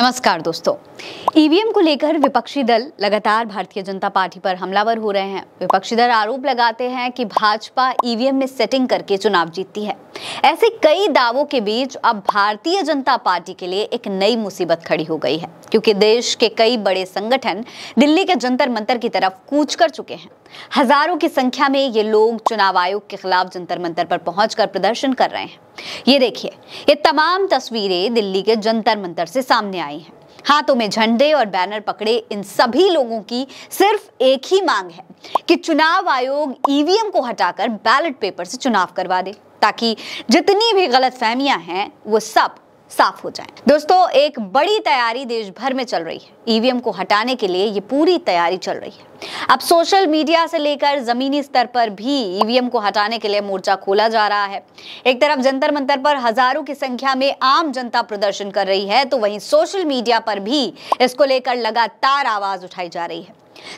नमस्कार दोस्तों EVM e को लेकर विपक्षी दल लगातार भारतीय जनता पार्टी पर हमलावर हो रहे हैं विपक्षी दल आरोप लगाते हैं कि भाजपा ईवीएम e में सेटिंग करके चुनाव जीतती है ऐसे कई दावों के बीच अब भारतीय जनता पार्टी के लिए एक नई मुसीबत खड़ी हो गई है क्योंकि देश के कई बड़े संगठन दिल्ली के जंतर मंतर की तरफ कूच कर चुके हैं हजारों की संख्या में ये लोग चुनाव आयोग के खिलाफ जंतर मंतर पर पहुंचकर प्रदर्शन कर रहे हैं ये देखिए ये तमाम तस्वीरें दिल्ली के जंतर मंतर से सामने आई हैं हाथों में झंडे और बैनर पकड़े इन सभी लोगों की सिर्फ एक ही मांग है कि चुनाव आयोग ईवीएम को हटाकर बैलेट पेपर से चुनाव करवा दे ताकि जितनी भी गलत फहमियां हैं वो सब साफ हो जाएं। दोस्तों एक बड़ी तैयारी देश भर में चल रही है ईवीएम e को हटाने के लिए ये पूरी तैयारी चल रही है अब सोशल मीडिया से लेकर जमीनी स्तर पर भी ईवीएम e को हटाने के लिए मोर्चा खोला जा रहा है एक तरफ जंतर मंतर पर हजारों की संख्या में आम जनता प्रदर्शन कर रही है तो वहीं सोशल मीडिया पर भी इसको लेकर लगातार आवाज उठाई जा रही है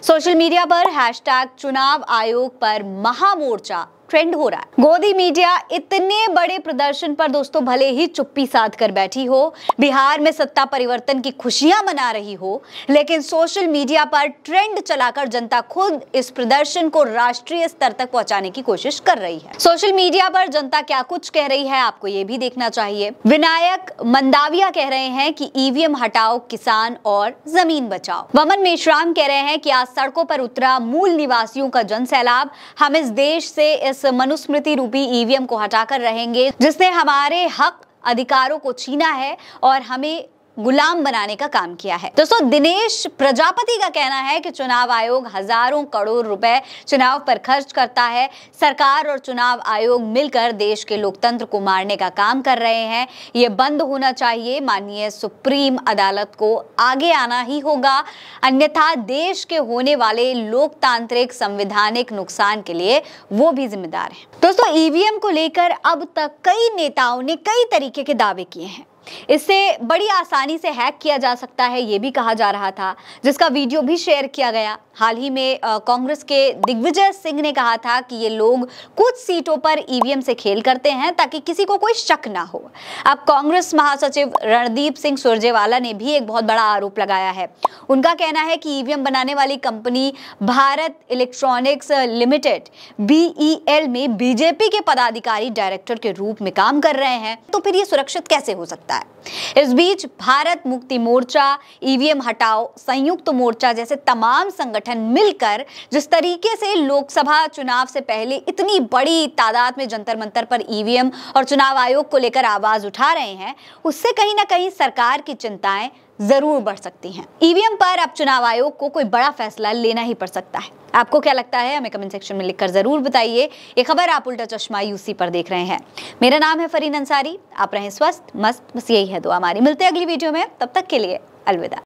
सोशल मीडिया पर हैशटैग चुनाव आयोग पर महामोर्चा ट्रेंड हो रहा है गोदी मीडिया इतने बड़े प्रदर्शन पर दोस्तों भले ही चुप्पी साध कर बैठी हो बिहार में सत्ता परिवर्तन की खुशियां मना रही हो लेकिन सोशल मीडिया पर ट्रेंड चलाकर जनता खुद इस प्रदर्शन को राष्ट्रीय स्तर तक पहुंचाने की कोशिश कर रही है सोशल मीडिया पर जनता क्या कुछ कह रही है आपको ये भी देखना चाहिए विनायक मंदाविया कह रहे हैं की ईवीएम e हटाओ किसान और जमीन बचाओ वमन मेश्राम कह रहे हैं की आज सड़कों पर उतरा मूल निवासियों का जन सैलाब हम इस देश से इस इस मनुस्मृति रूपी ईवीएम को हटाकर रहेंगे जिसने हमारे हक अधिकारों को छीना है और हमें गुलाम बनाने का काम किया है दोस्तों दिनेश प्रजापति का कहना है कि चुनाव आयोग हजारों करोड़ रुपए चुनाव पर खर्च करता है सरकार और चुनाव आयोग मिलकर देश के लोकतंत्र को मारने का काम कर रहे हैं ये बंद होना चाहिए माननीय सुप्रीम अदालत को आगे आना ही होगा अन्यथा देश के होने वाले लोकतांत्रिक संविधानिक नुकसान के लिए वो भी जिम्मेदार है दोस्तों ईवीएम को लेकर अब तक कई नेताओं ने कई तरीके के दावे किए हैं इससे बड़ी आसानी से हैक किया जा सकता है ये भी कहा जा रहा था जिसका वीडियो भी शेयर किया गया हाल ही में कांग्रेस के दिग्विजय सिंह ने कहा था कि ये लोग कुछ सीटों पर ईवीएम से खेल करते हैं ताकि किसी को कोई शक ना हो अब कांग्रेस महासचिव रणदीप सिंह सुरजेवाला ने भी एक बहुत बड़ा आरोप लगाया है उनका कहना है कि ईवीएम बनाने वाली company Bharat Electronics Limited BEL में बीजेपी के पदाधिकारी डायरेक्टर के रूप में काम कर रहे हैं तो फिर ये सुरक्षित कैसे हो सकता है इस बीच भारत मुक्ति मोर्चा ईवीएम हटाओ संयुक्त मोर्चा जैसे तमाम संगठन संगठन मिलकर जिस तरीके से लोकसभा चुनाव से पहले इतनी बड़ी तादाद में जंतर मंतर पर ईवीएम e और चुनाव आयोग को लेकर आवाज उठा रहे हैं उससे कहीं ना कहीं सरकार की चिंताएं जरूर बढ़ सकती हैं ईवीएम e पर अब चुनाव आयोग को कोई बड़ा फैसला लेना ही पड़ सकता है आपको क्या लगता है हमें कमेंट सेक्शन में लिखकर जरूर बताइए ये खबर आप उल्टा चश्मा यूसी पर देख रहे हैं मेरा नाम है फरीन अंसारी आप रहें स्वस्थ मस्त बस यही है दुआ हमारी मिलते हैं अगली वीडियो में तब तक के लिए अलविदा